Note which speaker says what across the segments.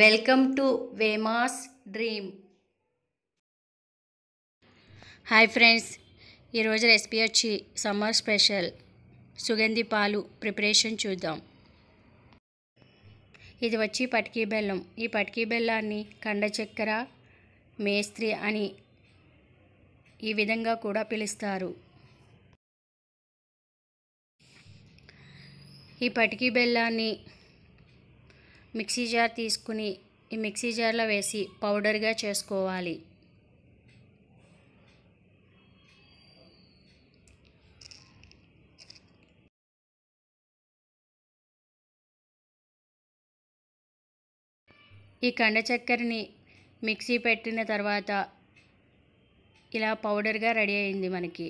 Speaker 1: welcome to Vema's dream hi friends ఈరోజు recipe వచ్చి summer special సుగంధి పాలు ప్రిపరేషన్ చూద్దాం ఇది వచ్చి పటికీ బెల్లం ఈ పటికీ బెల్లాన్ని కండ చక్కెర మేస్త్రి అని ఈ విధంగా కూడా పిలుస్తారు ఈ పటికీ బెల్లాన్ని మిక్సీ జార్ తీసుకుని ఈ మిక్సీ జార్లో వేసి పౌడర్గా చేసుకోవాలి ఈ కండ చక్కెరని మిక్సీ పెట్టిన తర్వాత ఇలా పౌడర్గా రెడీ అయింది మనకి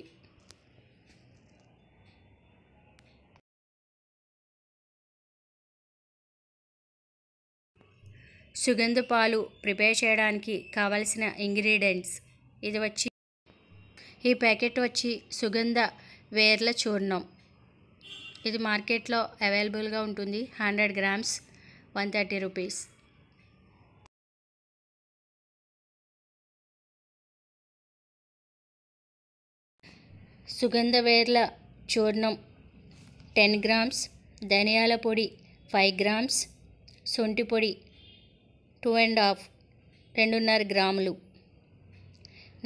Speaker 1: సుగంధ పాలు ప్రిపేర్ చేయడానికి కావలసిన ఇంగ్రీడియంట్స్ ఇది వచ్చి ఈ ప్యాకెట్ వచ్చి సుగంధ వేర్ల చూర్ణం ఇది మార్కెట్లో అవైలబుల్గా ఉంటుంది hundred grams one thirty rupees సుగంధ వేర్ల చూర్ణం టెన్ గ్రామ్స్ ధనియాల పొడి ఫైవ్ గ్రామ్స్ శొంఠి పొడి టూ అండ్ హాఫ్ రెండున్నర గ్రాములు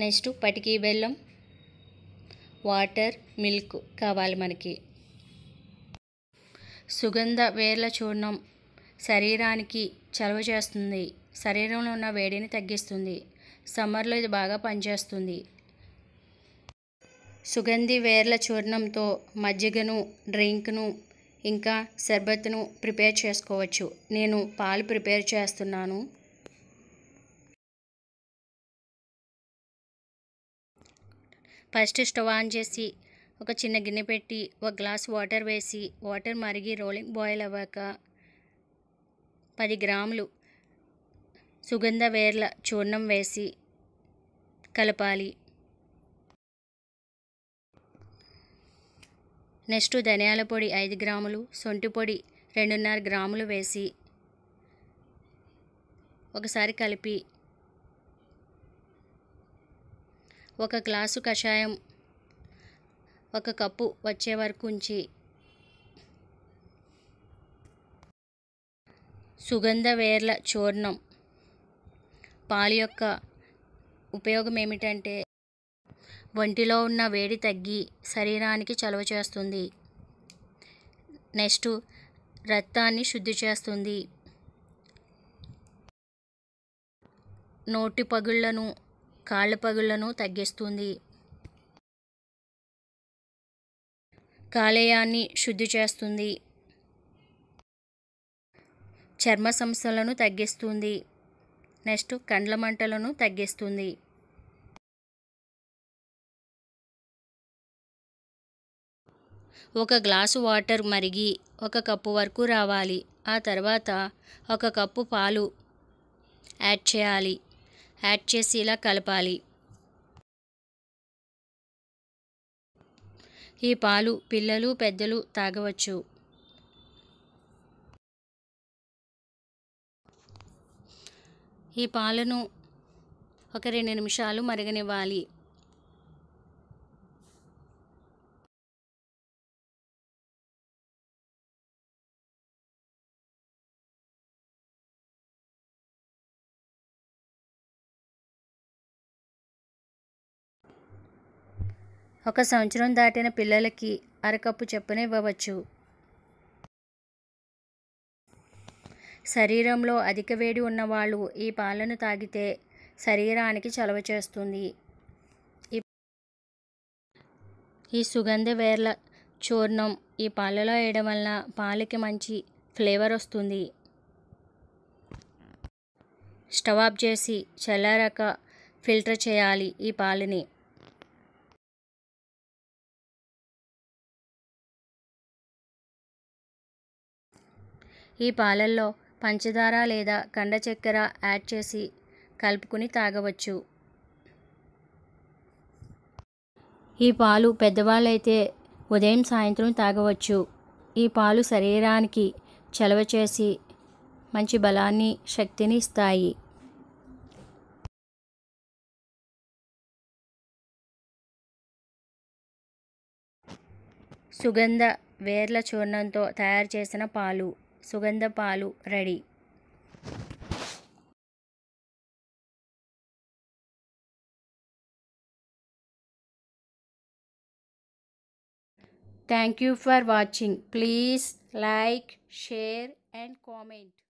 Speaker 1: నెక్స్ట్ పటికీ బెల్లం వాటర్ మిల్క్ కావాలి మనకి సుగంధ వేర్ల చూర్ణం శరీరానికి చలవ చేస్తుంది శరీరంలో ఉన్న వేడిని తగ్గిస్తుంది సమ్మర్లో ఇది బాగా పనిచేస్తుంది సుగంధి వేర్ల చూర్ణంతో మజ్జిగను డ్రింక్ను ఇంకా షర్బత్ను ప్రిపేర్ చేసుకోవచ్చు నేను పాలు ప్రిపేర్ చేస్తున్నాను ఫస్ట్ స్టవ్ ఆన్ చేసి ఒక చిన్న గిన్నె పెట్టి ఒక గ్లాస్ వాటర్ వేసి వాటర్ మరిగి రోలింగ్ బాయిల్ అవ్వాక పది గ్రాములు సుగంధ వేర్ల చూర్ణం వేసి కలపాలి నెక్స్ట్ ధనియాల పొడి ఐదు గ్రాములు సొంటి పొడి రెండున్నర గ్రాములు వేసి ఒకసారి కలిపి ఒక గ్లాసు కషాయం ఒక కప్పు వచ్చే వరకు ఉంచి సుగంధ వేర్ల చూర్ణం పాలు యొక్క ఉపయోగం ఏమిటంటే ఒంటిలో ఉన్న వేడి తగ్గి శరీరానికి చలవ చేస్తుంది నెక్స్ట్ రక్తాన్ని శుద్ధి చేస్తుంది నోటి పగుళ్లను కాళ్ళ పగుళ్లను
Speaker 2: తగ్గిస్తుంది కాలేయాన్ని
Speaker 1: శుద్ధి చేస్తుంది చర్మ సమస్యలను తగ్గిస్తుంది నెక్స్ట్ కండ్ల మంటలను తగ్గిస్తుంది ఒక గ్లాసు వాటర్ మరిగి ఒక కప్పు వరకు రావాలి ఆ తర్వాత ఒక కప్పు పాలు యాడ్ చేయాలి యాడ్ చేసి ఇలా కలపాలి ఈ పాలు పిల్లలు పెద్దలు తాగవచ్చు ఈ పాలను ఒక రెండు నిమిషాలు మరగనివ్వాలి ఒక సంవత్సరం దాటిన పిల్లలకి అరకప్పు చొప్పున ఇవ్వవచ్చు శరీరంలో అధిక వేడి ఉన్నవాళ్ళు ఈ పాలను తాగితే శరీరానికి చలవ చేస్తుంది ఈ సుగంధ వేర్ల చూర్ణం ఈ పాలలో వేయడం వల్ల పాలకి మంచి ఫ్లేవర్ వస్తుంది స్టవ్ ఆఫ్ చేసి చల్లారాక ఫిల్టర్ చేయాలి ఈ పాలని ఈ పాలల్లో పంచదార లేదా కండ చక్కెర యాడ్ చేసి కలుపుకుని తాగవచ్చు ఈ పాలు పెద్దవాళ్ళైతే ఉదయం సాయంత్రం తాగవచ్చు ఈ పాలు శరీరానికి చలవ చేసి మంచి బలాన్ని శక్తిని ఇస్తాయి
Speaker 2: సుగంధ వేర్ల చూర్ణంతో తయారు చేసిన పాలు సుగంధ పాలు ready thank you for watching please like share and comment